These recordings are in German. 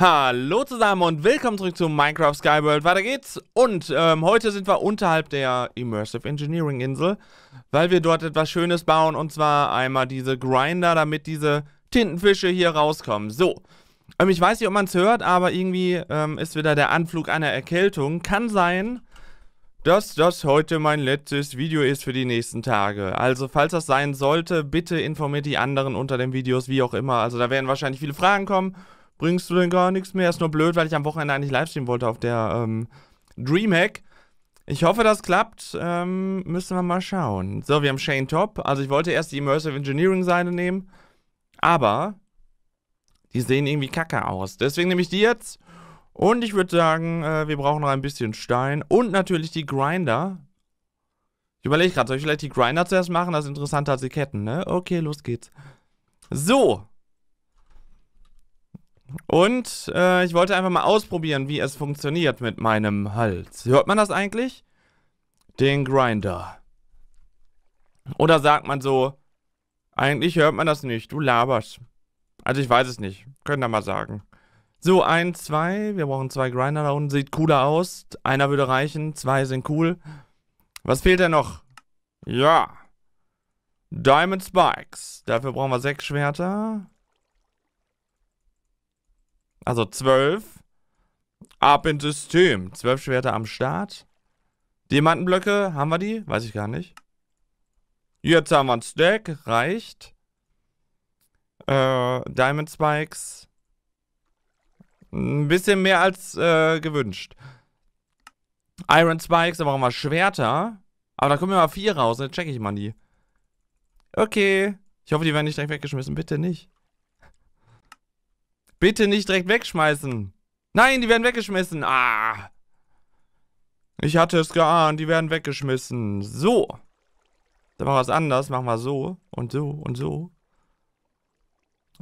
Hallo zusammen und willkommen zurück zu Minecraft Skyworld. Weiter geht's. Und ähm, heute sind wir unterhalb der Immersive Engineering Insel, weil wir dort etwas Schönes bauen. Und zwar einmal diese Grinder, damit diese Tintenfische hier rauskommen. So, ähm, ich weiß nicht, ob man es hört, aber irgendwie ähm, ist wieder der Anflug einer Erkältung. Kann sein, dass das heute mein letztes Video ist für die nächsten Tage. Also falls das sein sollte, bitte informiert die anderen unter den Videos, wie auch immer. Also da werden wahrscheinlich viele Fragen kommen bringst du denn gar nichts mehr? Ist nur blöd, weil ich am Wochenende eigentlich livestreamen wollte auf der ähm, Dreamhack. Ich hoffe, das klappt. Ähm, müssen wir mal schauen. So, wir haben Shane Top. Also ich wollte erst die Immersive Engineering Seite nehmen, aber die sehen irgendwie kacke aus. Deswegen nehme ich die jetzt. Und ich würde sagen, äh, wir brauchen noch ein bisschen Stein. Und natürlich die Grinder. Ich überlege gerade, soll ich vielleicht die Grinder zuerst machen? Das ist interessanter als die Ketten, ne? Okay, los geht's. So. Und äh, ich wollte einfach mal ausprobieren, wie es funktioniert mit meinem Hals. Hört man das eigentlich? Den Grinder. Oder sagt man so, eigentlich hört man das nicht, du laberst. Also ich weiß es nicht, können da mal sagen. So, ein, zwei, wir brauchen zwei Grinder da unten, sieht cooler aus. Einer würde reichen, zwei sind cool. Was fehlt denn noch? Ja. Diamond Spikes. Dafür brauchen wir sechs Schwerter. Also 12. Ab ins System. 12 Schwerter am Start. Diamantenblöcke, haben wir die? Weiß ich gar nicht. Jetzt haben wir einen Stack, reicht. Äh, Diamond Spikes. Ein bisschen mehr als äh, gewünscht. Iron Spikes, da brauchen wir Schwerter. Aber da kommen ja mal vier raus, dann checke ich mal die. Okay. Ich hoffe, die werden nicht direkt weggeschmissen. Bitte nicht. Bitte nicht direkt wegschmeißen. Nein, die werden weggeschmissen. Ah. Ich hatte es geahnt, die werden weggeschmissen. So. Dann machen wir es anders. Machen wir so und so und so.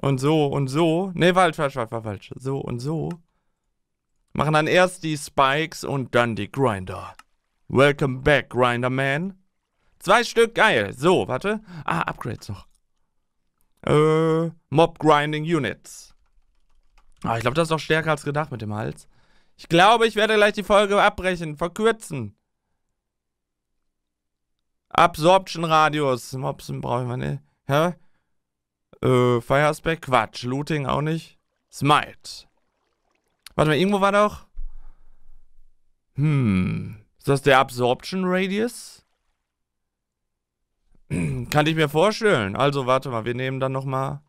Und so und so. Ne, falsch, falsch, falsch, falsch. So und so. Machen dann erst die Spikes und dann die Grinder. Welcome back, Grinder Man. Zwei Stück, geil. So, warte. Ah, Upgrades noch. Äh, Mob Grinding Units. Ah, ich glaube, das ist doch stärker als gedacht mit dem Hals. Ich glaube, ich werde gleich die Folge abbrechen, verkürzen. Absorption Radius. Mopsen brauchen wir nicht. Hä? Äh, Fire Aspect? Quatsch. Looting auch nicht. Smite. Warte mal, irgendwo war doch. Hm. Ist das der Absorption Radius? Kann ich mir vorstellen. Also, warte mal, wir nehmen dann nochmal.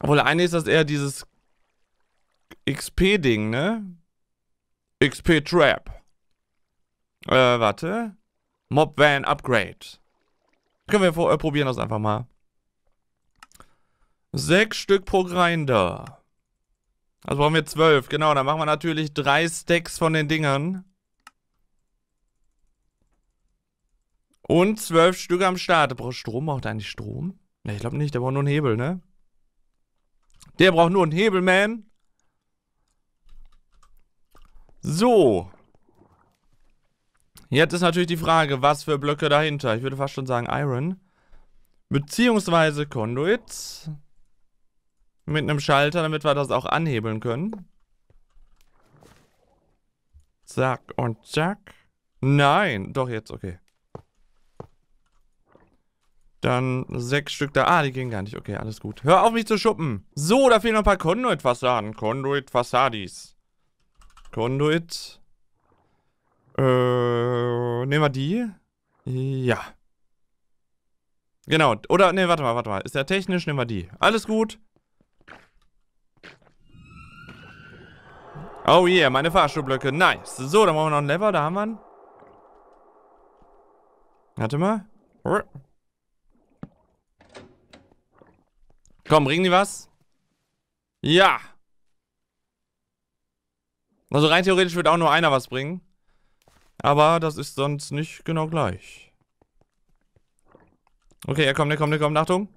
Obwohl, eine ist das eher dieses XP-Ding, ne? XP-Trap. Äh, warte. Mob Van Upgrade. Können wir äh, probieren das einfach mal. Sechs Stück pro Grinder. Also brauchen wir zwölf. Genau, dann machen wir natürlich drei Stacks von den Dingern. Und zwölf Stück am Start. Braucht Strom? Braucht eigentlich Strom? Ne, ich glaube nicht. Der braucht nur einen Hebel, ne? Der braucht nur einen Hebelman. So. Jetzt ist natürlich die Frage, was für Blöcke dahinter. Ich würde fast schon sagen Iron. Beziehungsweise Conduits. Mit einem Schalter, damit wir das auch anhebeln können. Zack und zack. Nein, doch jetzt, okay. Dann sechs Stück da. Ah, die gehen gar nicht. Okay, alles gut. Hör auf mich zu schuppen. So, da fehlen noch ein paar Conduit-Fassaden. Conduit-Fassadis. Conduit. Äh, nehmen wir die. Ja. Genau. Oder, nee, warte mal, warte mal. Ist ja technisch, nehmen wir die. Alles gut. Oh yeah, meine Fahrstuhlblöcke. Nice. So, dann brauchen wir noch einen Lever. Da haben wir einen. Warte mal. Komm, bringen die was? Ja. Also rein theoretisch wird auch nur einer was bringen. Aber das ist sonst nicht genau gleich. Okay, er kommt, er kommt, er kommt. Achtung.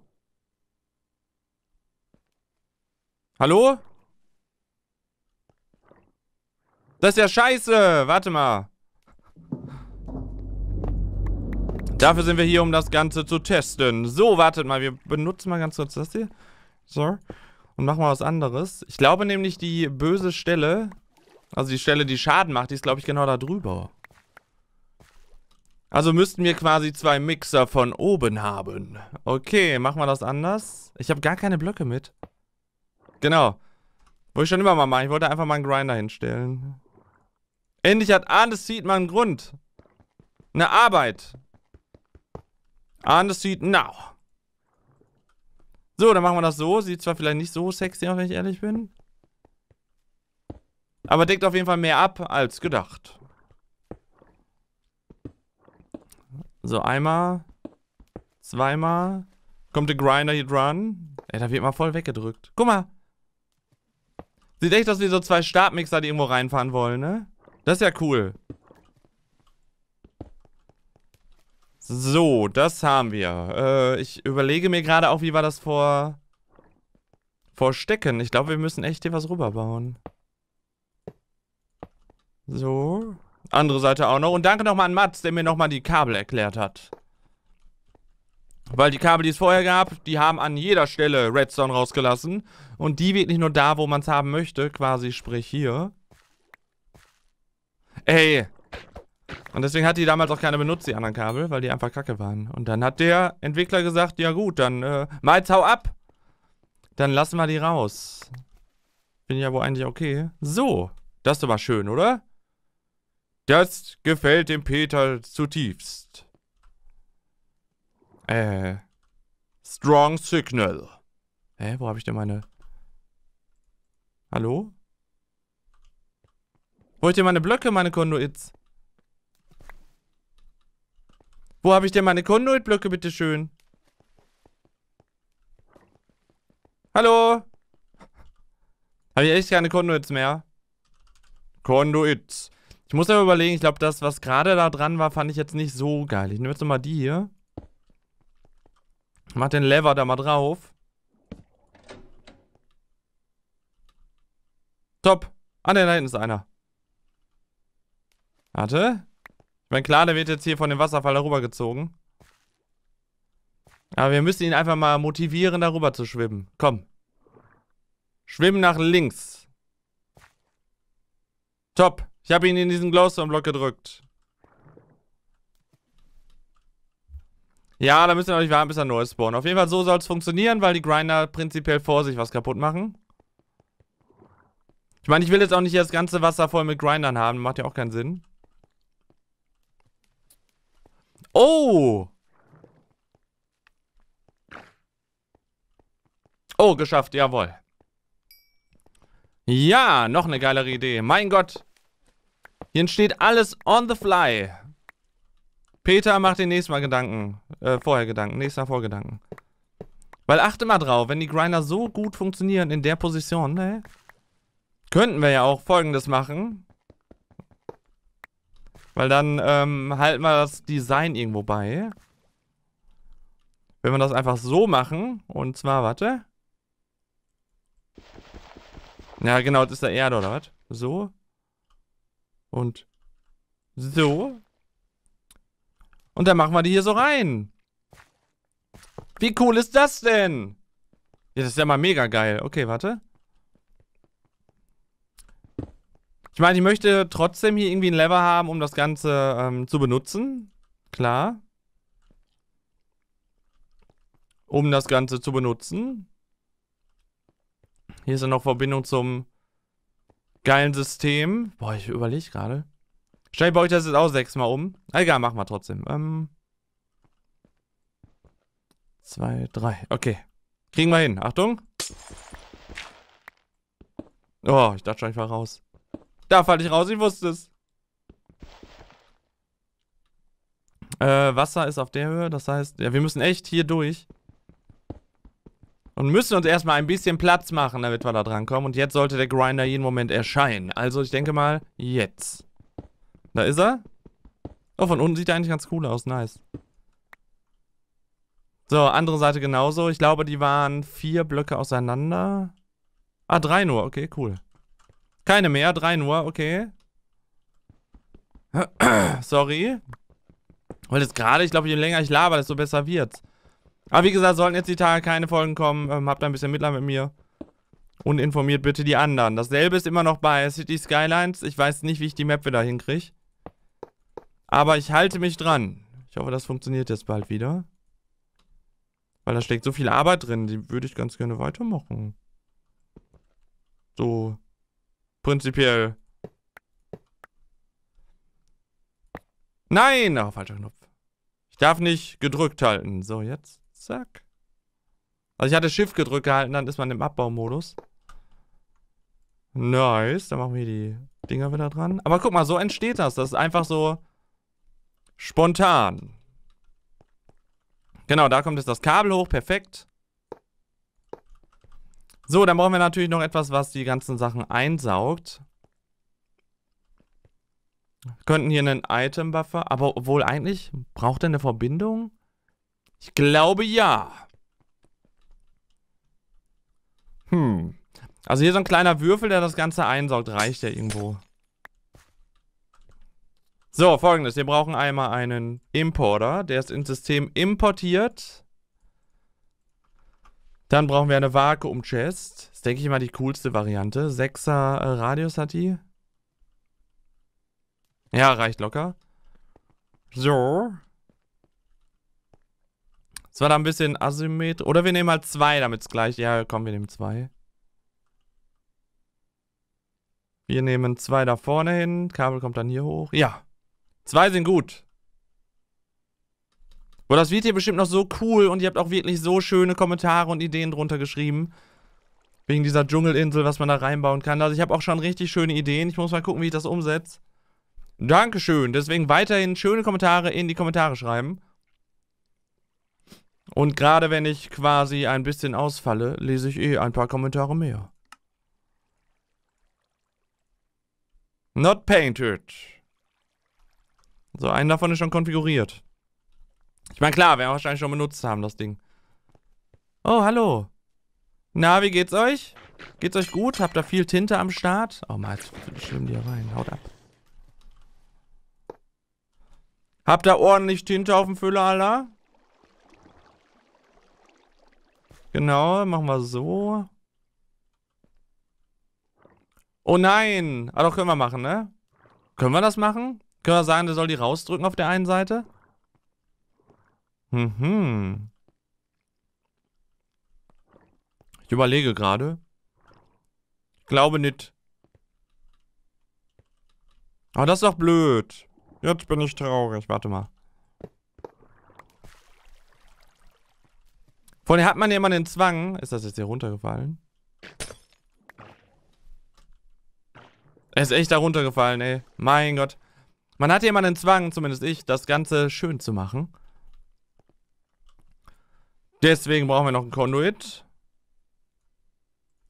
Hallo? Das ist ja scheiße. Warte mal. Dafür sind wir hier, um das Ganze zu testen. So, wartet mal, wir benutzen mal ganz kurz das hier. So. Und machen mal was anderes. Ich glaube nämlich, die böse Stelle, also die Stelle, die Schaden macht, die ist, glaube ich, genau da drüber. Also müssten wir quasi zwei Mixer von oben haben. Okay, machen wir das anders. Ich habe gar keine Blöcke mit. Genau. Wollte ich schon immer mal machen. Ich wollte einfach mal einen Grinder hinstellen. Endlich hat Arnes Seed mal einen Grund. Eine Arbeit. And the seat now. So, dann machen wir das so. Sieht zwar vielleicht nicht so sexy aus, wenn ich ehrlich bin. Aber deckt auf jeden Fall mehr ab als gedacht. So, einmal. Zweimal. Kommt der Grinder hier dran. Ey, da wird mal voll weggedrückt. Guck mal. Sieht echt aus wie so zwei Stabmixer, die irgendwo reinfahren wollen, ne? Das ist ja cool. So, das haben wir. Äh, ich überlege mir gerade auch, wie war das vor... Vor Stecken. Ich glaube, wir müssen echt hier was rüberbauen. So. Andere Seite auch noch. Und danke nochmal an Mats, der mir nochmal die Kabel erklärt hat. Weil die Kabel, die es vorher gab, die haben an jeder Stelle Redstone rausgelassen. Und die wird nicht nur da, wo man es haben möchte, quasi, sprich hier. Ey, und deswegen hat die damals auch keiner benutzt, die anderen Kabel, weil die einfach kacke waren. Und dann hat der Entwickler gesagt, ja gut, dann äh, Malz, hau ab. Dann lassen wir die raus. Bin ja wohl eigentlich okay. So, das ist doch mal schön, oder? Das gefällt dem Peter zutiefst. Äh. Strong Signal. Hä, wo habe ich denn meine... Hallo? Wo ich denn meine Blöcke, meine Konduits? Wo habe ich denn meine Kondoid-Blöcke, bitteschön? Hallo? Habe ich echt keine Konduits mehr? Konduits. Ich muss aber überlegen, ich glaube, das, was gerade da dran war, fand ich jetzt nicht so geil. Ich nehme jetzt nochmal die hier. Mach den Lever da mal drauf. Top. Ah, ne, da hinten ist einer. Warte. Ich meine, klar, der wird jetzt hier von dem Wasserfall darüber gezogen. Aber wir müssen ihn einfach mal motivieren, darüber zu schwimmen. Komm. Schwimmen nach links. Top. Ich habe ihn in diesen Glowstone-Block gedrückt. Ja, da müssen wir nicht warten, bis er neu spawnen. Auf jeden Fall, so soll es funktionieren, weil die Grinder prinzipiell vor sich was kaputt machen. Ich meine, ich will jetzt auch nicht das ganze Wasser voll mit Grindern haben. Macht ja auch keinen Sinn. Oh! Oh, geschafft, jawohl. Ja, noch eine geilere Idee. Mein Gott. Hier entsteht alles on the fly. Peter macht den nächsten Mal Gedanken. Äh, vorher Gedanken. Nächster Vorgedanken. Weil achte mal drauf, wenn die Grinder so gut funktionieren in der Position, ne? Könnten wir ja auch folgendes machen. Weil dann ähm, halten wir das Design irgendwo bei. Wenn wir das einfach so machen, und zwar, warte. Ja, genau, das ist der Erde, oder was? So. Und so. Und dann machen wir die hier so rein. Wie cool ist das denn? Ja, das ist ja mal mega geil. Okay, warte. Ich meine, ich möchte trotzdem hier irgendwie einen Lever haben, um das Ganze ähm, zu benutzen. Klar. Um das Ganze zu benutzen. Hier ist ja noch Verbindung zum geilen System. Boah, ich überlege gerade. Wahrscheinlich baue ich das jetzt auch sechsmal um. Egal, machen wir trotzdem. Ähm, zwei, drei. Okay. Kriegen wir hin. Achtung. Oh, ich dachte schon, ich war raus. Da falle ich raus, ich wusste es. Äh, Wasser ist auf der Höhe, das heißt, ja, wir müssen echt hier durch. Und müssen uns erstmal ein bisschen Platz machen, damit wir da drankommen. Und jetzt sollte der Grinder jeden Moment erscheinen. Also ich denke mal, jetzt. Da ist er. Oh, von unten sieht er eigentlich ganz cool aus. Nice. So, andere Seite genauso. Ich glaube, die waren vier Blöcke auseinander. Ah, drei nur. Okay, cool. Keine mehr, drei nur, okay. Sorry. Weil jetzt gerade, ich glaube, je länger ich laber, desto besser wird's. Aber wie gesagt, sollten jetzt die Tage keine Folgen kommen, ähm, habt ein bisschen Mitleid mit mir. Und informiert bitte die anderen. Dasselbe ist immer noch bei City Skylines. Ich weiß nicht, wie ich die Map wieder hinkriege. Aber ich halte mich dran. Ich hoffe, das funktioniert jetzt bald wieder. Weil da steckt so viel Arbeit drin, die würde ich ganz gerne weitermachen. So Prinzipiell. Nein! Oh, falscher Knopf. Ich darf nicht gedrückt halten. So, jetzt. Zack. Also ich hatte Shift gedrückt gehalten, dann ist man im Abbaumodus. Nice. Dann machen wir die Dinger wieder dran. Aber guck mal, so entsteht das. Das ist einfach so spontan. Genau, da kommt jetzt das Kabel hoch. Perfekt. So, dann brauchen wir natürlich noch etwas, was die ganzen Sachen einsaugt. Könnten hier einen Item-Buffer, aber obwohl eigentlich, braucht er eine Verbindung? Ich glaube ja. Hm. Also hier so ein kleiner Würfel, der das Ganze einsaugt, reicht ja irgendwo. So, folgendes. Wir brauchen einmal einen Importer. Der ist ins System importiert. Dann brauchen wir eine Vakuum-Chest. Das ist, denke ich mal, die coolste Variante. Sechser äh, Radius hat die. Ja, reicht locker. So. Das war da ein bisschen asymmetrisch. Oder wir nehmen mal zwei, damit es gleich... Ja, komm, wir nehmen zwei. Wir nehmen zwei da vorne hin. Kabel kommt dann hier hoch. Ja. Zwei sind gut. Boah, das wird hier bestimmt noch so cool und ihr habt auch wirklich so schöne Kommentare und Ideen drunter geschrieben. Wegen dieser Dschungelinsel, was man da reinbauen kann. Also ich habe auch schon richtig schöne Ideen. Ich muss mal gucken, wie ich das umsetze. Dankeschön. Deswegen weiterhin schöne Kommentare in die Kommentare schreiben. Und gerade wenn ich quasi ein bisschen ausfalle, lese ich eh ein paar Kommentare mehr. Not painted. So, einen davon ist schon konfiguriert. Ich meine, klar, werden wir wahrscheinlich schon benutzt haben, das Ding. Oh, hallo. Na, wie geht's euch? Geht's euch gut? Habt ihr viel Tinte am Start? Oh, mal, jetzt schwimmen die hier rein. Haut ab. Habt ihr ordentlich Tinte auf dem Füller, Alter? Genau, machen wir so. Oh nein! Ah, doch, können wir machen, ne? Können wir das machen? Können wir sagen, der soll die rausdrücken auf der einen Seite? Mhm. Ich überlege gerade. Ich glaube nicht. Ah, das ist doch blöd. Jetzt bin ich traurig. Warte mal. Vorher hat man ja immer den Zwang. Ist das jetzt hier runtergefallen? Er ist echt da runtergefallen, ey. Mein Gott. Man hat ja immer den Zwang, zumindest ich, das Ganze schön zu machen. Deswegen brauchen wir noch ein Conduit.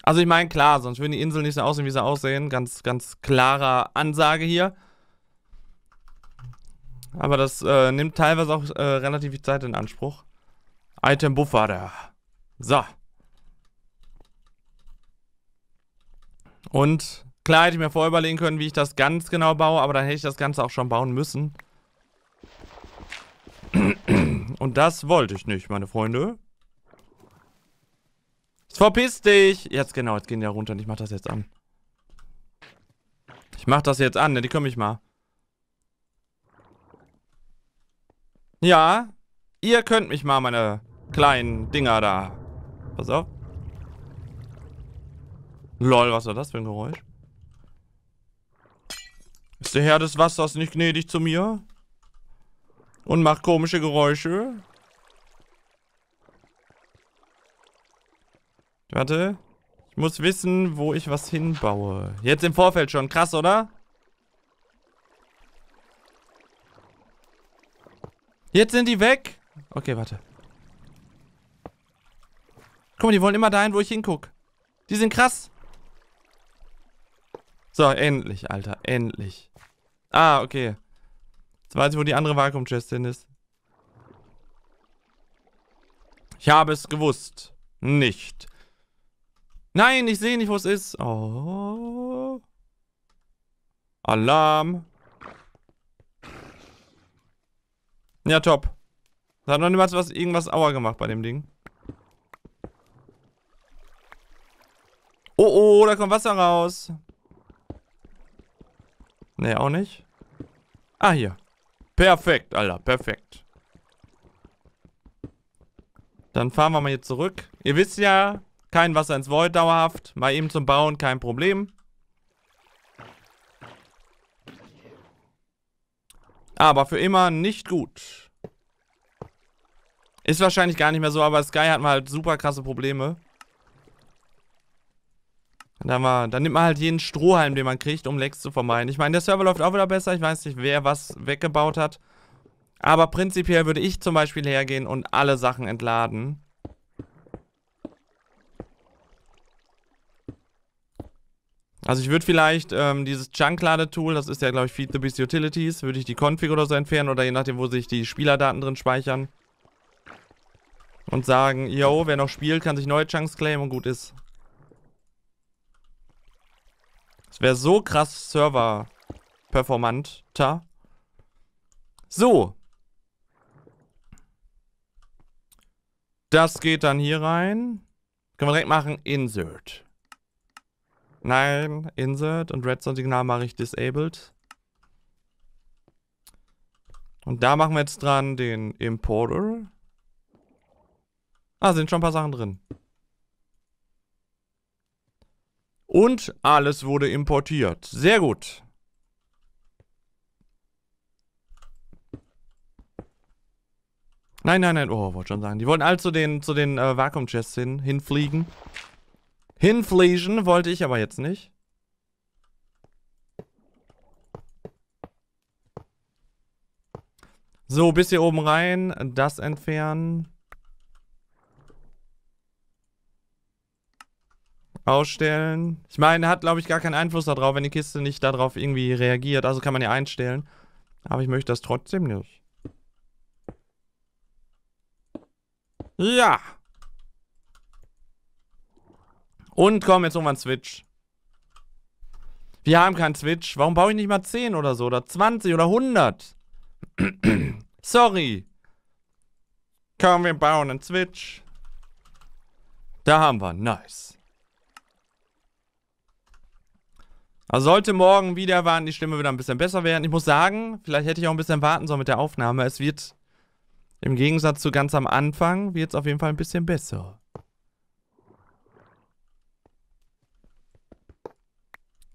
Also ich meine, klar, sonst würden die Inseln nicht so aussehen, wie sie aussehen. Ganz, ganz klarer Ansage hier. Aber das äh, nimmt teilweise auch äh, relativ viel Zeit in Anspruch. Item Buffer da. So. Und klar hätte ich mir vorüberlegen können, wie ich das ganz genau baue, aber dann hätte ich das Ganze auch schon bauen müssen. Und das wollte ich nicht, meine Freunde. Jetzt verpiss dich! Jetzt genau, jetzt gehen die da runter und ich mach das jetzt an. Ich mach das jetzt an, ne? Die können mich mal. Ja, ihr könnt mich mal, meine kleinen Dinger da. Pass auf. Lol, was war das für ein Geräusch? Ist der Herr des Wassers nicht gnädig zu mir? Und macht komische Geräusche. Warte. Ich muss wissen, wo ich was hinbaue. Jetzt im Vorfeld schon. Krass, oder? Jetzt sind die weg. Okay, warte. Guck mal, die wollen immer dahin, wo ich hinguck. Die sind krass. So, endlich, Alter. Endlich. Ah, okay. Jetzt weiß ich, wo die andere Vakuum-Chest hin ist. Ich habe es gewusst. Nicht. Nein, ich sehe nicht, wo es ist. Oh. Alarm. Ja, top. Da hat noch niemals was, irgendwas Auer gemacht bei dem Ding. Oh, oh, da kommt Wasser raus. Nee, auch nicht. Ah, hier. Perfekt, Alter, perfekt. Dann fahren wir mal hier zurück. Ihr wisst ja, kein Wasser ins Void dauerhaft. Mal eben zum Bauen, kein Problem. Aber für immer nicht gut. Ist wahrscheinlich gar nicht mehr so, aber Sky hat mal halt super krasse Probleme. Dann, mal, dann nimmt man halt jeden Strohhalm, den man kriegt, um Lecks zu vermeiden. Ich meine, der Server läuft auch wieder besser. Ich weiß nicht, wer was weggebaut hat. Aber prinzipiell würde ich zum Beispiel hergehen und alle Sachen entladen. Also ich würde vielleicht ähm, dieses junk ladetool das ist ja glaube ich Feed the Beast Utilities, würde ich die Config oder so entfernen oder je nachdem, wo sich die Spielerdaten drin speichern. Und sagen, yo, wer noch spielt, kann sich neue Chunks claimen und gut ist. wäre so krass server-performanter. So. Das geht dann hier rein. Können wir direkt machen. Insert. Nein, Insert. Und Redstone-Signal mache ich Disabled. Und da machen wir jetzt dran den Importer. Ah, sind schon ein paar Sachen drin. Und alles wurde importiert. Sehr gut. Nein, nein, nein. Oh, wollte schon sagen. Die wollten all also zu den, zu den äh, Vakuum-Chests hin, hinfliegen. Hinfliegen wollte ich aber jetzt nicht. So, bis hier oben rein. Das entfernen. Ausstellen. Ich meine, hat, glaube ich, gar keinen Einfluss darauf, wenn die Kiste nicht darauf irgendwie reagiert. Also kann man ja einstellen. Aber ich möchte das trotzdem nicht. Ja. Und komm, jetzt irgendwann Switch. Wir haben keinen Switch. Warum baue ich nicht mal 10 oder so? Oder 20 oder 100? Sorry. Komm, wir bauen einen Switch. Da haben wir. Nice. Also sollte morgen wieder warten, die Stimme wieder ein bisschen besser werden. Ich muss sagen, vielleicht hätte ich auch ein bisschen warten sollen mit der Aufnahme. Es wird im Gegensatz zu ganz am Anfang, wird es auf jeden Fall ein bisschen besser.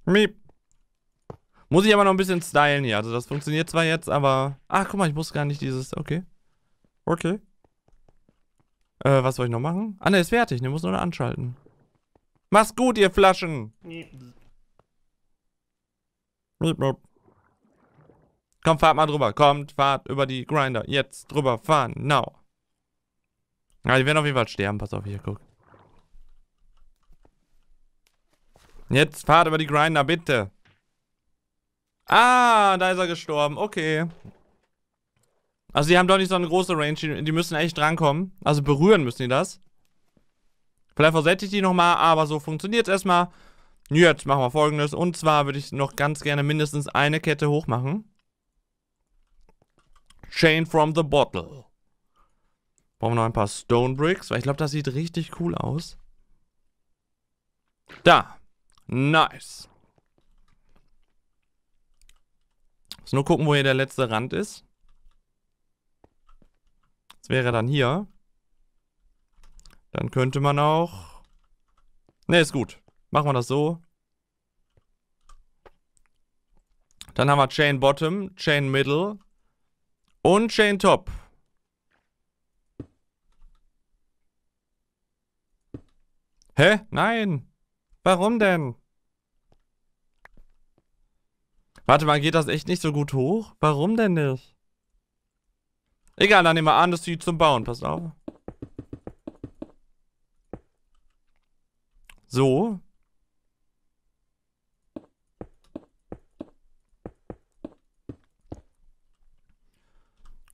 Miep. Muss ich aber noch ein bisschen stylen hier. Also das funktioniert zwar jetzt, aber... Ach, guck mal, ich muss gar nicht dieses... Okay. Okay. Äh, was soll ich noch machen? Ah, ne, ist fertig. Ne, muss nur noch anschalten. Mach's gut, ihr Flaschen. Komm, fahrt mal drüber. Kommt, fahrt über die Grinder. Jetzt drüber fahren. Now. Ja, die werden auf jeden Fall sterben. Pass auf, hier, guck. Jetzt fahrt über die Grinder, bitte. Ah, da ist er gestorben. Okay. Also die haben doch nicht so eine große Range. Die, müssen echt drankommen. Also berühren müssen die das. Vielleicht versetze ich die nochmal, aber so funktioniert es erstmal. Jetzt machen wir folgendes. Und zwar würde ich noch ganz gerne mindestens eine Kette hochmachen. Chain from the bottle. Brauchen wir noch ein paar Stone Bricks, weil ich glaube, das sieht richtig cool aus. Da. Nice. Muss nur gucken, wo hier der letzte Rand ist. Das wäre dann hier. Dann könnte man auch... Ne, ist gut. Machen wir das so. Dann haben wir Chain Bottom, Chain Middle und Chain Top. Hä? Nein. Warum denn? Warte mal, geht das echt nicht so gut hoch? Warum denn nicht? Egal, dann nehmen wir an, dass die zum Bauen. Passt auf. So.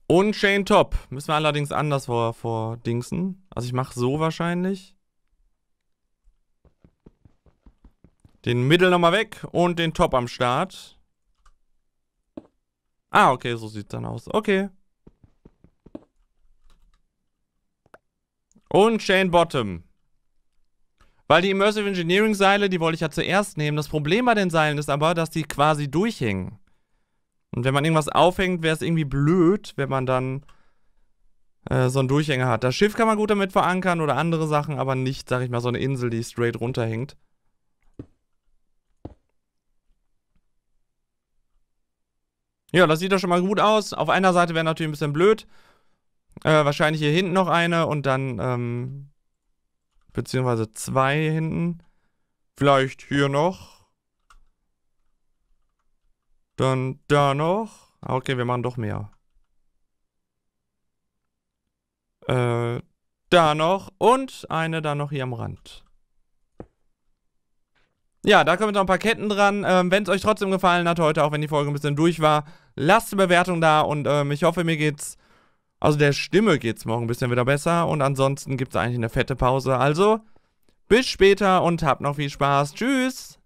Und Shane Top. Müssen wir allerdings anders vor, vor Dingsen. Also ich mache so wahrscheinlich. Den Mittel nochmal weg und den Top am Start. Ah, okay, so sieht's dann aus. Okay. Und Shane Bottom. Weil die Immersive Engineering Seile, die wollte ich ja zuerst nehmen. Das Problem bei den Seilen ist aber, dass die quasi durchhängen. Und wenn man irgendwas aufhängt, wäre es irgendwie blöd, wenn man dann äh, so einen Durchhänger hat. Das Schiff kann man gut damit verankern oder andere Sachen, aber nicht, sag ich mal, so eine Insel, die straight runterhängt. Ja, das sieht doch schon mal gut aus. Auf einer Seite wäre natürlich ein bisschen blöd. Äh, wahrscheinlich hier hinten noch eine und dann, ähm, beziehungsweise zwei hinten. Vielleicht hier noch. Dann da noch. Ah, okay, wir machen doch mehr. Äh, da noch und eine da noch hier am Rand. Ja, da kommen jetzt noch ein paar Ketten dran. Ähm, wenn es euch trotzdem gefallen hat heute, auch wenn die Folge ein bisschen durch war, lasst eine Bewertung da und ähm, ich hoffe, mir geht's, also der Stimme geht's morgen ein bisschen wieder besser und ansonsten gibt's eigentlich eine fette Pause. Also, bis später und habt noch viel Spaß. Tschüss!